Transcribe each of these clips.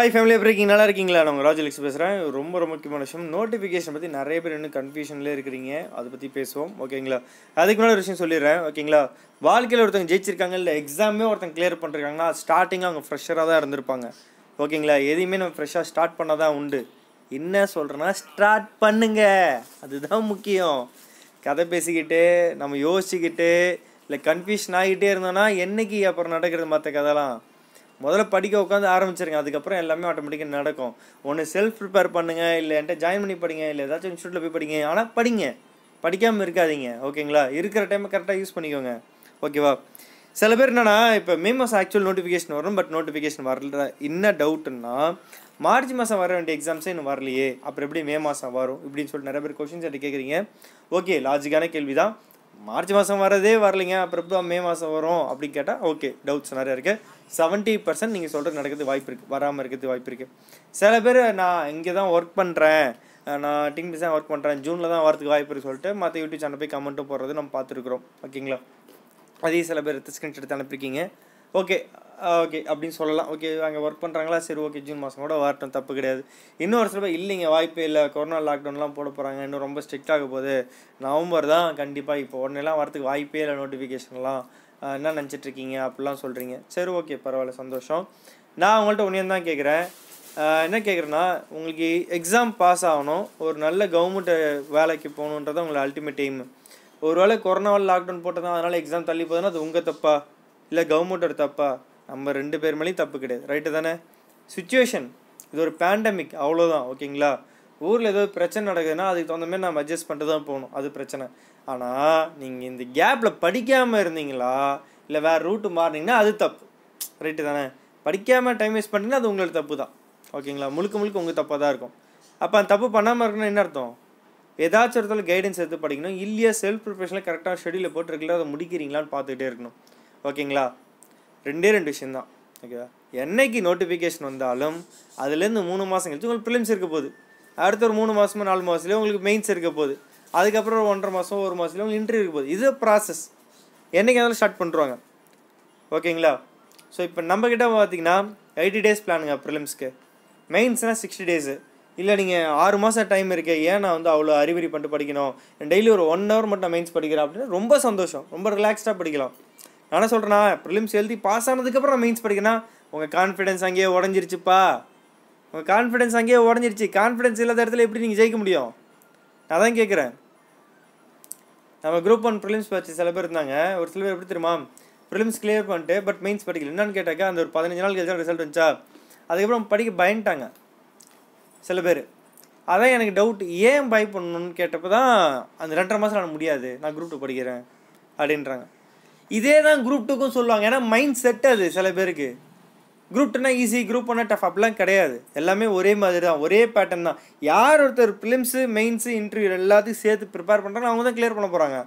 hi family எப்படி இருக்கீங்க நல்லா இருக்கீங்களா நான் ராஜலிக்ஸ் பேசுகிறேன் ரொம்ப ரொம்ப முக்கியமான விஷயம் நோட்டிஃபிகேஷன் பற்றி நிறைய பேர் இன்னும் கன்ஃபியூஷன்லேயே இருக்கிறீங்க அதை பற்றி பேசுவோம் ஓகேங்களா அதுக்கு முன்னாடி ஒரு விஷயம் சொல்லிடுறேன் ஓகேங்களா வாழ்க்கையில் ஒருத்தங்க ஜெயிச்சிருக்காங்க இல்லை எக்ஸாமே ஒருத்தங்க கிளியர் பண்ணிருக்காங்கன்னா ஸ்டார்டிங்கில் அவங்க ஃப்ரெஷ்ஷராக தான் இருந்திருப்பாங்க ஓகேங்களா எதையுமே நம்ம ஃப்ரெஷ்ஷாக ஸ்டார்ட் பண்ணால் தான் உண்டு என்ன சொல்கிறேன்னா ஸ்டார்ட் பண்ணுங்க அதுதான் முக்கியம் கதை பேசிக்கிட்டு நம்ம யோசிச்சுக்கிட்டு இல்லை கன்ஃபியூஷன் ஆகிட்டே இருந்தோன்னா என்றைக்கு அப்புறம் நடக்கிறது மற்ற கதைலாம் முதல்ல படிக்க உட்காந்து ஆரம்பிச்சிருங்க அதுக்கப்புறம் எல்லாமே ஆட்டோமேட்டிக்காக நடக்கும் ஒன்று செல்ஃப் ப்ரிப்பேர் பண்ணுங்க இல்லை என்கிட்ட ஜாயின் பண்ணி படிங்க இல்லை ஏதாச்சும் இன்ஸ்டியூட்டில் போய் படிங்க ஆனால் படிங்க படிக்காமல் இருக்காதீங்க ஓகேங்களா இருக்கிற டைமை கரெக்டாக யூஸ் பண்ணிக்கோங்க ஓகேவா சில பேர் என்னென்னா இப்போ மே மாதம் ஆக்சுவல் நோட்டிஃபிகேஷன் வரும் பட் நோட்டிஃபிகேஷன் வரல என்ன டவுட்டுன்னா மார்ச் மாதம் வர வேண்டிய எக்ஸாம்ஸே இன்னும் வரலையே அப்புறம் எப்படி மே மாதம் வரும் இப்படின்னு சொல்லிட்டு நிறைய பேர் கொஷின்ஸ் என்கிட்ட கேட்குறீங்க ஓகே லாஜிக்கான கேள்வி தான் மார்ச் மாதம் வரதே வரலைங்க அப்புறம் தான் மே மாதம் வரும் அப்படின்னு கேட்டால் ஓகே டவுட்ஸ் நிறையா இருக்குது செவன்ட்டி பர்சன்ட் நீங்கள் சொல்கிறது நடக்கிறது வாய்ப்பு இருக்குது வராமல் இருக்கிறது வாய்ப்பு இருக்குது சில பேர் நான் இங்கே தான் ஒர்க் பண்ணுறேன் நான் டீம் தான் ஒர்க் பண்ணுறேன் ஜூனில் தான் வரதுக்கு வாய்ப்பு இருக்குது சொல்லிட்டு மற்ற யூடியூப் சேனல் போய் கமெண்ட்டும் போடுறது நம்ம பார்த்துருக்குறோம் ஓகேங்களா அதையும் சில பேர் ஸ்க்ரீன்ஷாட் அனுப்பியிருக்கீங்க ஓகே ஓகே அப்படின்னு சொல்லலாம் ஓகே அங்கே ஒர்க் பண்ணுறாங்களா சரி ஓகே ஜூன் மாதம் கூட வரட்டும் தப்பு கிடையாது இன்னும் ஒரு சில பேர் இல்லைங்க வாய்ப்பே இல்லை கொரோனா லாக்டவுன்லாம் போட போகிறாங்க இன்னும் ரொம்ப ஸ்ட்ரிக்ட் ஆக போகுது நவம்பர் தான் கண்டிப்பாக இப்போ உடனேலாம் வரத்துக்கு வாய்ப்பே இல்லை நோட்டிஃபிகேஷன்லாம் என்ன நினச்சிட்ருக்கீங்க அப்படிலாம் சொல்கிறீங்க சரி ஓகே பரவாயில்ல சந்தோஷம் நான் உங்கள்கிட்ட ஒன்றையும் தான் கேட்குறேன் என்ன கேட்குறேன்னா உங்களுக்கு எக்ஸாம் பாஸ் ஆகணும் ஒரு நல்ல கவர்மெண்ட் வேலைக்கு போகணுன்றது உங்களோட அல்டிமேட் எய்ம் ஒருவேளை கொரோனாவில் லாக்டவுன் போட்டதான் அதனால் எக்ஸாம் தள்ளி போதுன்னா அது உங்கள் தப்பாக இல்லை கவர்மெண்ட்டோட தப்பா நம்ம ரெண்டு பேர் மேலேயும் தப்பு கிடையாது ரைட்டு தானே சுச்சுவேஷன் இது ஒரு பேண்டமிக் அவ்வளோதான் ஓகேங்களா ஊரில் ஏதோ பிரச்சனை நடக்குதுன்னா அதுக்கு தகுந்த மாதிரி நம்ம அட்ஜஸ்ட் பண்ணிட்டு தான் போகணும் அது பிரச்சனை ஆனால் நீங்கள் இந்த கேப்பில் படிக்காமல் இருந்தீங்களா இல்லை வேறு ரூட்டு மாறினீங்கன்னா அது தப்பு ரைட்டு தானே படிக்காமல் டைம் வேஸ்ட் பண்ணிங்கன்னா அது உங்களுக்கு தப்பு தான் ஓகேங்களா முழுக்க முழுக்க உங்கள் தப்பாக தான் இருக்கும் அப்போ அந்த தப்பு பண்ணாமல் இருக்கணும் என்ன அர்த்தம் ஏதாச்சும் ஒருத்தர் கைடன்ஸ் எடுத்து படிக்கணும் இல்லையா செல்ஃப் ப்ரிப்ரேஷனில் கரெக்டாக ஷெடியூலில் போட்டு அதை முடிக்கிறீங்களான்னு பார்த்துக்கிட்டே இருக்கணும் ஓகேங்களா ரெண்டே ரெண்டு விஷயந்தான் ஓகேவா என்றைக்கு நோட்டிஃபிகேஷன் வந்தாலும் அதுலேருந்து மூணு மாதம் கழிச்சு உங்களுக்கு ப்ரிலிம்ஸ் இருக்க போகுது அடுத்த ஒரு மூணு மாதமோ நாலு மாதத்துலேயே உங்களுக்கு மெயின்ஸ் இருக்க போகுது அதுக்கப்புறம் ஒரு ஒன்றரை மாதம் ஒரு மாதத்துலேயே உங்களுக்கு இன்டர்வியூ இருக்க போகுது இது ப்ராசஸ் என்றைக்கு அதெல்லாம் ஸ்டார்ட் பண்ணுறாங்க ஓகேங்களா ஸோ இப்போ நம்மக்கிட்ட பார்த்தீங்கன்னா எயிட்டி டேஸ் பிளானுங்க ப்ரிலிம்ஸ்க்கு மெயின்ஸ்னால் சிக்ஸ்டி டேஸு இல்லை நீங்கள் ஆறு மாதம் டைம் இருக்கு ஏன் நான் வந்து அவ்வளோ அறிவுறி பண்ணிட்டு படிக்கணும் டெய்லி ஒரு ஒன் ஹவர் மட்டும் மெயின்ஸ் படிக்கிறேன் அப்படின்னா ரொம்ப சந்தோஷம் ரொம்ப ரிலாக்ஸ்டாக படிக்கலாம் நான் என்ன சொல்கிறேன்னா ப்ரிலிம்ஸ் எழுதி பாஸ் ஆனதுக்கப்புறம் நான் மெயின்ஸ் படிக்கணும் உங்கள் கான்ஃபிடென்ஸ் அங்கேயே உடஞ்சிருச்சுப்பா உங்கள் கான்ஃபிடென்ஸ் அங்கேயே உடஞ்சிருச்சு கான்ஃபிடென்ஸ் இல்லாத இடத்துல எப்படி நீங்கள் ஜெயிக்க முடியும் நான் தான் கேட்குறேன் நம்ம குரூப் ஒன் ப்ரிலிம்ஸ் வச்சு சில பேர் இருந்தாங்க ஒரு சில பேர் எப்படி தெரியுமா ப்ரிலிம்ஸ் கிளியர் பண்ணிட்டு பட் மெயின்ஸ் படிக்கல என்னன்னு கேட்டாக்க அந்த ஒரு பதினஞ்சு நாள் கழிச்சா ரிசல்ட் வந்துச்சா அதுக்கப்புறம் படிக்க பயன்ட்டாங்க சில பேர் அதான் எனக்கு டவுட் ஏன் பை பண்ணணும்னு கேட்டப்போ தான் அந்த ரெண்டரை மாதம் நான் முடியாது நான் குரூப் டூ படிக்கிறேன் அப்படின்றாங்க இதே தான் குரூப் டூக்கும் சொல்லுவாங்க ஏன்னா மைண்ட் செட் அது சில பேருக்கு குரூப் டூனா ஈஸி குரூப் ஒன்னா டஃப் அப்படிலாம் கிடையாது எல்லாமே ஒரே மாதிரி தான் ஒரே பேட்டர்ன் தான் யார் ஒருத்தர் ஃபிலிம்ஸு மெயின்ஸு இன்டர்வியூ எல்லாத்தையும் சேர்த்து ப்ரிப்பேர் பண்ணுறாங்க அவங்க தான் கிளியர் பண்ண போகிறாங்க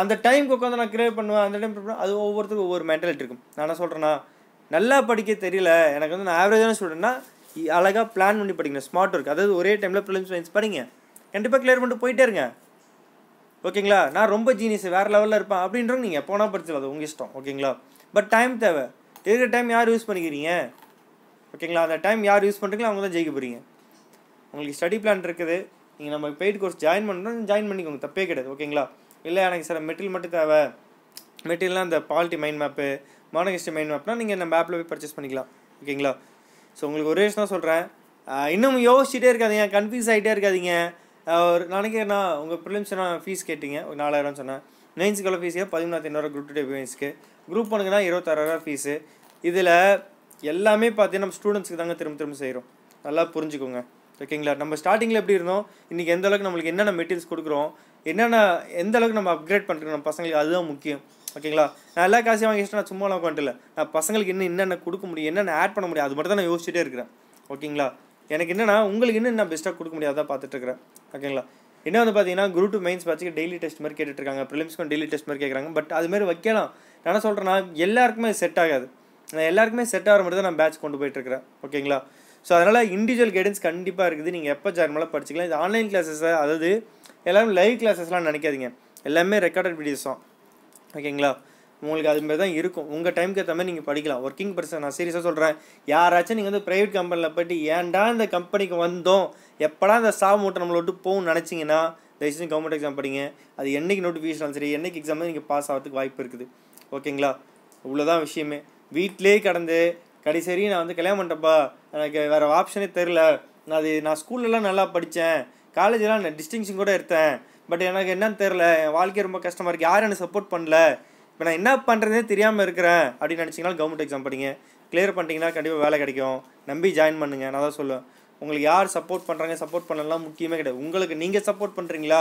அந்த டைமுக்கு உட்காந்து நான் கிளியர் பண்ணுவேன் அந்த டைம் அது ஒவ்வொருத்தருக்கும் ஒவ்வொரு மென்டாலிட்டி இருக்கும் நான் என்ன சொல்கிறேன்னா நல்லா படிக்க தெரியல எனக்கு வந்து நான் ஆவரேஜான ஸ்டூடெண்ட்னா அழகாக பிளான் பண்ணி படிக்கணும் ஸ்மார்ட் ஒர்க் அதாவது ஒரே டைமில் ஃபிலிம்ஸ் மைன்ஸ் படிங்க கண்டிப்பாக கிளியர் பண்ணிட்டு போயிட்டே இருங்க ஓகேங்களா நான் ரொம்ப ஜீனியஸ் வேறு லெவலில் இருப்பேன் அப்படின்றவங்க நீங்கள் எப்போனா படிச்சலாம் அது உங்கள் இஷ்டம் ஓகேங்களா பட் டைம் தேவை இருக்கிற டைம் யார் யூஸ் பண்ணிக்கிறீங்க ஓகேங்களா அந்த டைம் யார் யூஸ் பண்ணுறீங்களோ அவங்க தான் ஜெயிக்க போகிறீங்க உங்களுக்கு ஸ்டடி பிளான் இருக்குது நீங்கள் நம்ம பெய்டு கோர்ஸ் ஜாயின் பண்ணுறோம் ஜாயின் பண்ணிக்கோங்க தப்பே கிடையாது ஓகேங்களா இல்லை எனக்கு சார் மெட்டீரியல் மட்டும் தேவை மெட்டீரியல்லாம் அந்த பாலிட்டி மைண்ட் மேப்பு மானகிஸ்டி மைண்ட் மேப்னால் நீங்கள் நம்ம ஆப்பில் போய் பர்ச்சேஸ் பண்ணிக்கலாம் ஓகேங்களா ஸோ உங்களுக்கு ஒரே விஷயம் தான் சொல்கிறேன் இன்னும் யோசிச்சுட்டே இருக்காதிங்க கன்ஃபியூஸ் ஆகிட்டே இருக்காதிங்க ஒரு நாளைக்கு நான் உங்கள் ப்ரிலிம்ஸ் நான் ஃபீஸ் கேட்டிங்க ஒரு நாலாயிரம் சொன்னேன் மெயின்ஸுக்குள்ள ஃபீஸே பதிமூணாயிரத்தி ஐநூறு குரூப் டூ ஃபீஸ்க்கு குரூப் ஒனுக்குனா இருபத்தாறாயிரம் ஃபீஸு இதில் எல்லாமே பார்த்தீங்கன்னா நம்ம ஸ்டூடெண்ட்ஸ்க்கு தாங்க திரும்ப திரும்ப செய்கிறோம் நல்லா புரிஞ்சுக்கோங்க ஓகேங்களா நம்ம ஸ்டார்டிங்கில் எப்படி இருந்தோம் இன்றைக்கி எந்த அளவுக்கு நம்மளுக்கு என்னென்ன மெட்டீரியல்ஸ் கொடுக்குறோம் என்னென்ன எந்த அளவுக்கு நம்ம அப்கிரேட் பண்ணுறோம் நம்ம பசங்களுக்கு அதுதான் முக்கியம் ஓகேங்களா நான் எல்லா காசையும் வாங்கி நான் சும்மாலாம் உட்காந்துல நான் பசங்களுக்கு இன்னும் என்னென்ன கொடுக்க முடியும் என்னென்ன ஆட் பண்ண முடியும் அது மட்டும் தான் நான் யோசிச்சுட்டே இருக்கிறேன் ஓகேங்களா எனக்கு என்னென்னா உங்களுக்கு இன்னும் நான் பெஸ்ட்டாக கொடுக்க முடியாதான் பார்த்துட்டு இருக்கிறேன் ஓகேங்களா என்ன வந்து பார்த்தீங்கன்னா குரூப் டூ மெயின்ஸ் பார்த்து டெய்லி டெஸ்ட் மாதிரி கேட்டுட்ருக்காங்க ப்ரிலிம்ஸ்க்கும் டெய்லி டெஸ்ட் மாதிரி கேட்குறாங்க பட் அதுமாரி வைக்கலாம் நான் என்ன சொல்கிறேன்னா எல்லாருக்குமே செட் ஆகாது எல்லாருக்குமே செட் ஆகிற மாதிரி தான் நான் பேட்ச் கொண்டு போயிட்டுருக்கேன் ஓகேங்களா ஸோ அதனால் இண்டிவிஜுவல் கைடன்ஸ் கண்டிப்பாக இருக்குது நீங்கள் எப்போ ஜார்மலாக படிச்சிக்கலாம் இது ஆன்லைன் கிளாஸஸ் அதாவது எல்லாரும் லைவ் கிளாஸஸ்லாம் நினைக்காதீங்க எல்லாமே ரெக்கார்டட் வீடியோஸ் தான் ஓகேங்களா உங்களுக்கு அது மாதிரி தான் இருக்கும் உங்கள் டைமுக்கு ஏற்ற மாதிரி நீங்கள் படிக்கலாம் ஒர்க்கிங் பர்சன் நான் சீரியஸாக சொல்கிறேன் யாராச்சும் நீங்கள் வந்து ப்ரைவேட் கம்பெனியில் போய்ட்டு ஏன்டா இந்த கம்பெனிக்கு வந்தோம் எப்படா இந்த சாவு மூட்டை நம்மளை விட்டு போகணும்னு நினச்சிங்கன்னா தயவுசெய்து கவர்மெண்ட் எக்ஸாம் படிங்க அது என்றைக்கு நோட்டிஃபிகேஷன் சரி என்றைக்கு எக்ஸாம் நீங்கள் பாஸ் ஆகிறதுக்கு வாய்ப்பு இருக்குது ஓகேங்களா இவ்வளோதான் விஷயமே வீட்டிலே கடந்து கடைசரி நான் வந்து கல்யாணம் பண்ணிட்டப்பா எனக்கு வேறு ஆப்ஷனே தெரில நான் அது நான் ஸ்கூல்லலாம் நல்லா படித்தேன் காலேஜெலாம் நான் டிஸ்டிங்ஷன் கூட எடுத்தேன் பட் எனக்கு என்னன்னு தெரில என் வாழ்க்கை ரொம்ப கஷ்டமாக இருக்குது யாரும் எனக்கு சப்போர்ட் பண்ணல இப்போ நான் என்ன பண்ணுறதே தெரியாமல் இருக்கிறேன் அப்படின்னு நினச்சிங்கன்னா கவர்மெண்ட் எக்ஸாம் படிங்க கிளியர் பண்ணிட்டீங்கன்னா கண்டிப்பாக வேலை கிடைக்கும் நம்பி ஜாயின் பண்ணுங்கள் நான் தான் சொல்லுவேன் உங்களுக்கு யார் சப்போர்ட் பண்ணுறாங்க சப்போர்ட் பண்ணலாம் முக்கியமே கிடையாது உங்களுக்கு நீங்கள் சப்போர்ட் பண்ணுறீங்களா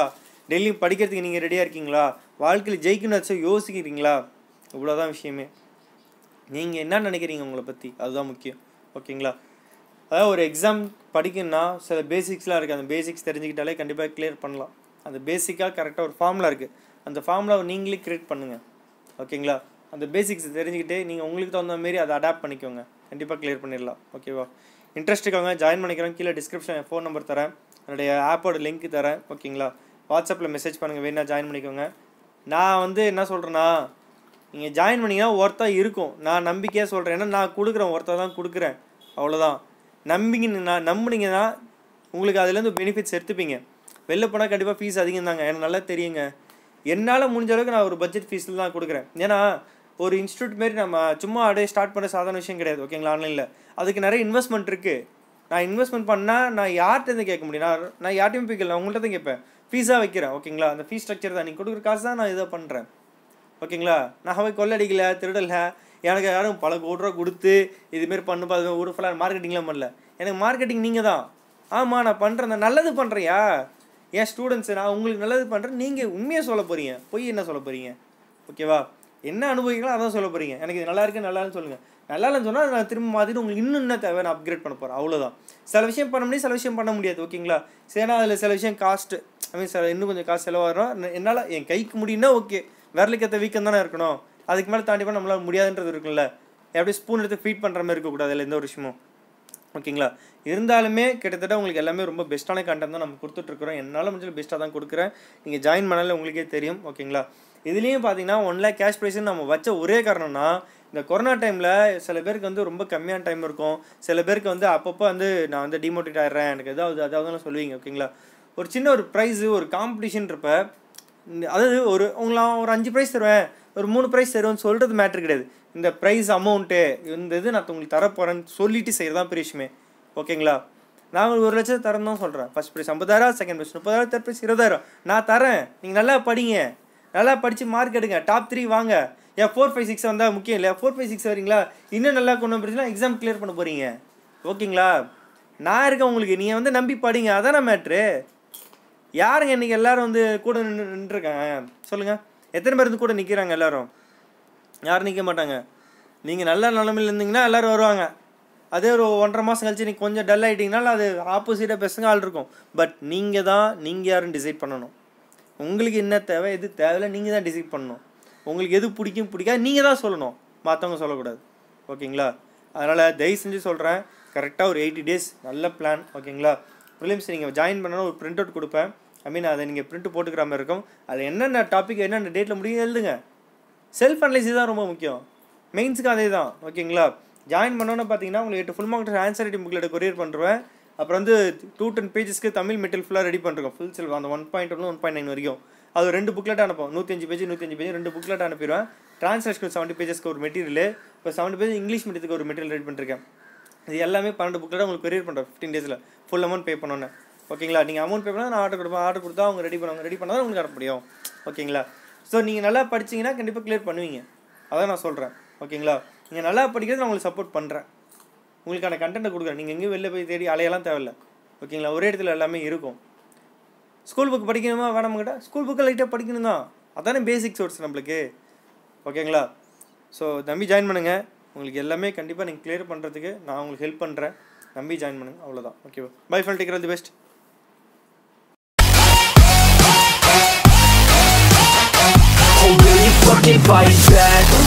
டெய்லி படிக்கிறதுக்கு நீங்கள் ரெடியாக இருக்கீங்களா வாழ்க்கையில் ஜெயிக்கணும்னு வச்சு யோசிக்கிறீங்களா இவ்வளோதான் விஷயமே நீங்கள் என்ன நினைக்கிறீங்க உங்களை பற்றி அதுதான் முக்கியம் ஓகேங்களா அதாவது ஒரு எக்ஸாம் படிக்கணுன்னா சில பேசிக்ஸ்லாம் இருக்குது அந்த பேசிக்ஸ் தெரிஞ்சுக்கிட்டாலே கண்டிப்பாக கிளியர் பண்ணலாம் அந்த பேசிக்காக கரெக்டாக ஒரு ஃபார்முலா இருக்குது அந்த ஃபார்முலாவை நீங்களே க்ரியேட் பண்ணுங்கள் ஓகேங்களா அந்த பேசிக்ஸ் தெரிஞ்சுக்கிட்டு நீங்கள் உங்களுக்கு தகுந்த மாதிரி அதை அடாப்ட் பண்ணிக்கோங்க கண்டிப்பாக கிளியர் பண்ணிடலாம் ஓகேவா இன்ட்ரெஸ்ட் இருக்கவங்க ஜாயின் பண்ணிக்கிறோம் கீழே டிஸ்கிரிப்ஷன் ஃபோன் நம்பர் தரேன் என்னுடைய ஆப்போட லிங்க் தரேன் ஓகேங்களா வாட்ஸ்அப்பில் மெசேஜ் பண்ணுங்கள் வேணா ஜாயின் பண்ணிக்கோங்க நான் வந்து என்ன சொல்கிறேன்னா நீங்கள் ஜாயின் பண்ணிங்கன்னா ஒருத்தர் இருக்கும் நான் நம்பிக்கையாக சொல்கிறேன் ஏன்னா நான் கொடுக்குறேன் ஒருத்தர் தான் கொடுக்குறேன் அவ்வளோதான் நான் நம்பினீங்கன்னா உங்களுக்கு அதுலேருந்து பெனிஃபிட்ஸ் எடுத்துப்பீங்க வெளில போனால் கண்டிப்பாக ஃபீஸ் அதிகம் தாங்க எனக்கு நல்லா தெரியுங்க என்னால் முடிஞ்ச அளவுக்கு நான் ஒரு பட்ஜெட் ஃபீஸில் தான் கொடுக்குறேன் ஏன்னா ஒரு இன்ஸ்டியூட் மாரி நம்ம சும்மா அப்படியே ஸ்டார்ட் பண்ண சாதாரண விஷயம் கிடையாது ஓகேங்களா ஆன்லைனில் அதுக்கு நிறைய இன்வெஸ்ட்மெண்ட் இருக்குது நான் இன்வெஸ்ட்மெண்ட் பண்ணால் நான் இருந்து கேட்க முடியும் நான் நான் யார்ட்டையும் போய் நான் உங்கள்கிட்ட தான் கேட்பேன் ஃபீஸாக வைக்கிறேன் ஓகேங்களா அந்த ஃபீஸ் ஸ்ட்ரக்சர் தான் நீங்கள் கொடுக்குற காசு தான் நான் இதை பண்ணுறேன் ஓகேங்களா நான் போய் கொள்ளடிக்கல திருடலை எனக்கு யாரும் பல கோடி ரூபா கொடுத்து இதுமாரி பண்ணு பார்த்து ஊர் ஃபுல்லாக மார்க்கெட்டிங்லாம் பண்ணல எனக்கு மார்க்கெட்டிங் நீங்கள் தான் ஆமாம் நான் பண்ணுறேன் நல்லது பண்ணுறியா ஏன் ஸ்டூடெண்ட்ஸு நான் உங்களுக்கு நல்லது பண்ணுறேன் நீங்கள் உண்மையாக சொல்ல போகிறீங்க பொய் என்ன சொல்ல போகிறீங்க ஓகேவா என்ன அனுபவிக்கலாம் அதான் சொல்ல போகிறீங்க எனக்கு இது நல்லா இருக்கு நல்லான்னு சொல்லுங்கள் நல்லா இல்லைன்னு சொன்னால் நான் திரும்ப மாதிரி உங்களுக்கு இன்னும் என்ன தேவை நான் அப்கிரேட் பண்ண போகிறேன் அவ்வளோதான் சில விஷயம் பண்ண முடியும் சில விஷயம் பண்ண முடியாது ஓகேங்களா சரினா அதில் சில விஷயம் காஸ்ட்டு ஐ மீன் சார் இன்னும் கொஞ்சம் காசு செலவாகிறோம் என்னால் என் கைக்கு முடியும்னா ஓகே விரலுக்கேற்ற வீக்கம் தானே இருக்கணும் அதுக்கு மேலே தாண்டி போனால் நம்மளால் முடியாதுன்றது இருக்குல்ல எப்படி ஸ்பூன் எடுத்து ஃபீட் பண்ணுற மாதிரி இருக்கக்கூடாது இல்லை எந்த ஒரு விஷயமும் ஓகேங்களா இருந்தாலுமே கிட்டத்தட்ட உங்களுக்கு எல்லாமே ரொம்ப பெஸ்ட்டான கண்டென்ட் தான் நம்ம கொடுத்துட்ருக்குறோம் என்னால் முடிஞ்சது பெஸ்ட்டாக தான் கொடுக்குறேன் நீங்கள் ஜாயின் பண்ணாலே உங்களுக்கே தெரியும் ஓகேங்களா இதுலேயும் பார்த்தீங்கன்னா ஒன் லேக் கேஷ் ப்ரைஸ்னு நம்ம வச்ச ஒரே காரணம்னா இந்த கொரோனா டைமில் சில பேருக்கு வந்து ரொம்ப கம்மியான டைம் இருக்கும் சில பேருக்கு வந்து அப்பப்போ வந்து நான் வந்து டிமோட்டிவேட் ஆகிடுறேன் எனக்கு ஏதாவது அதாவது சொல்லுவீங்க ஓகேங்களா ஒரு சின்ன ஒரு ப்ரைஸு ஒரு இருப்ப அதாவது ஒரு உங்களை ஒரு அஞ்சு ப்ரைஸ் தருவேன் ஒரு மூணு ப்ரைஸ் தருவேன்னு சொல்கிறது மேட்ரு கிடையாது இந்த ப்ரைஸ் அமௌண்ட்டு இந்த இது நான் உங்களுக்கு தரப்போகிறேன்னு சொல்லிட்டு செய்கிறது தான் பெரிய விஷயமே ஓகேங்களா நான் ஒரு லட்சம் தரேன் தான் சொல்கிறேன் ஃபஸ்ட் ப்ரைஸ் ஐம்பதாயிரம் செகண்ட் ப்ரைஸ் முப்பதாயிரம் தேர்ட் ப்ரைஸ் இருபதாயிரம் நான் தரேன் நீங்கள் நல்லா படிங்க நல்லா படித்து மார்க் எடுங்க டாப் த்ரீ வாங்க ஏன் ஃபோர் ஃபைவ் சிக்ஸ் வந்தால் முக்கியம் இல்லையா ஃபோர் ஃபைவ் சிக்ஸ் வரீங்களா இன்னும் நல்லா கொண்டு பிரச்சனை எக்ஸாம் கிளியர் பண்ண போகிறீங்க ஓகேங்களா நான் இருக்கேன் உங்களுக்கு நீங்கள் வந்து நம்பி படிங்க அதான மேட்ரு யாருங்க இன்றைக்கி எல்லோரும் வந்து கூட நின்று நின்றுருக்காங்க சொல்லுங்கள் எத்தனை பேர் கூட நிற்கிறாங்க எல்லோரும் யாரும் நிற்க மாட்டாங்க நீங்கள் நல்ல நிலமையில் இருந்தீங்கன்னா எல்லோரும் வருவாங்க அதே ஒரு ஒன்றரை மாதம் கழிச்சு நீங்கள் கொஞ்சம் டல் ஆகிட்டிங்கனால அது ஆப்போசிட்டாக பேசுங்க ஆள் இருக்கும் பட் நீங்கள் தான் நீங்கள் யாரும் டிசைட் பண்ணணும் உங்களுக்கு என்ன தேவை எது தேவையில்லை நீங்கள் தான் டிசைட் பண்ணணும் உங்களுக்கு எது பிடிக்கும் பிடிக்காது நீங்கள் தான் சொல்லணும் மற்றவங்க சொல்லக்கூடாது ஓகேங்களா அதனால் தயவு செஞ்சு சொல்கிறேன் கரெக்டாக ஒரு எயிட்டி டேஸ் நல்ல பிளான் ஓகேங்களா ப்ரிலிம்ஸ் நீங்கள் ஜாயின் பண்ணணும் ஒரு பிரிண்ட் அவுட் கொடுப்பேன் ஐ மீன் அதை நீங்கள் பிரிண்ட் போட்டுக்கிற மாதிரி இருக்கும் அதில் என்னென்ன டாபிக் என்னென்ன டேட்டில் முடியும் எழுதுங்க செல்ஃப் அனலைசிஸ் தான் ரொம்ப முக்கியம் மெயின்ஸுக்கு அதே தான் ஓகேங்களா ஜாயின் பண்ணோன்னு பார்த்தீங்கன்னா உங்களுக்கு எட்டு ஃபுல் மார்க் ஆன்சர் ஐடி புக்கில் கொரியர் பண்ணுறேன் அப்புறம் வந்து டூ டென் பேஜஸ்க்கு தமிழ் மெட்டல் ஃபுல்லாக ரெடி பண்ணுறோம் ஃபுல் செல்வ் அந்த ஒன் பாயிண்ட் ஒன்று ஒன் பாயிண்ட் நைன் வரைக்கும் அது ரெண்டு புக்லெட் அனுப்போம் நூற்றஞ்சு பேஜ் நூற்றஞ்சு பேஜ் ரெண்டு புக்லெட் அனுப்பிடுவேன் டிரான்ஸ்லேஷன் செவன்ட்டி பேஜஸ்க்கு ஒரு மெட்டீரியல் இப்போ செவன்ட்டி பேஜ் இங்கிலீஷ் மீடியத்துக்கு ஒரு மெட்டீரியல் ரெடி பண்ணிருக்கேன் இது எல்லாமே பன்னெண்டு புக்கில் உங்களுக்கு கொரியர் பண்ணுறேன் ஃபிஃப்டீன் டேஸில் ஃபுல் அமௌண்ட் பே பண்ணோன்னே ஓகேங்களா நீங்கள் அமௌண்ட் பே பண்ணால் நான் ஆர்டர் கொடுப்பேன் ஆர்டர் கொடுத்தா அவங்க ரெடி பண்ணுவாங்க ரெடி பண்ணால் தான் உங்களுக்கு அனுப்ப முடியும் ஓகேங்களா ஸோ நீங்கள் நல்லா படிச்சிங்கன்னா கண்டிப்பாக கிளியர் பண்ணுவீங்க அதான் நான் சொல்கிறேன் ஓகேங்களா நீங்கள் நல்லா படிக்கிறது நான் உங்களுக்கு சப்போர்ட் பண்ணுறேன் உங்களுக்கான கண்டென்ட்டை கொடுக்குறேன் நீங்கள் எங்கேயும் வெளில போய் தேடி அலையெல்லாம் தேவையில்ல ஓகேங்களா ஒரே இடத்துல எல்லாமே இருக்கும் ஸ்கூல் புக் படிக்கணுமா வேணாம் கிட்ட ஸ்கூல் புக்கை லைட்டாக படிக்கணும் தான் அதானே பேசிக் சோர்ஸ் நம்மளுக்கு ஓகேங்களா ஸோ நம்பி ஜாயின் பண்ணுங்கள் உங்களுக்கு எல்லாமே கண்டிப்பாக நீங்கள் கிளியர் பண்ணுறதுக்கு நான் உங்களுக்கு ஹெல்ப் பண்ணுறேன் நம்பி ஜாயின் பண்ணுங்கள் அவ்வளோதான் ஓகேவா பை ஃபெல் டேக்கர் all the best fight back